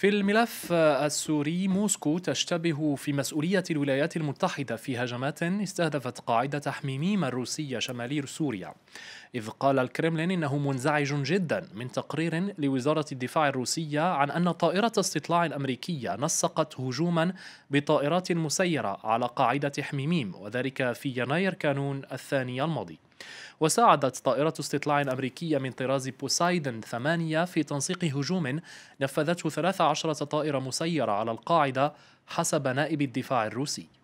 في الملف السوري موسكو تشتبه في مسؤولية الولايات المتحدة في هجمات استهدفت قاعدة حميميم الروسية شمالي سوريا إذ قال الكرملين إنه منزعج جدا من تقرير لوزارة الدفاع الروسية عن أن طائرة استطلاع أمريكية نسقت هجوما بطائرات مسيرة على قاعدة حميميم وذلك في يناير كانون الثاني الماضي وساعدت طائرة استطلاع أمريكية من طراز بوسايدن 8 في تنسيق هجوم نفذته 13 طائرة مسيرة على القاعدة حسب نائب الدفاع الروسي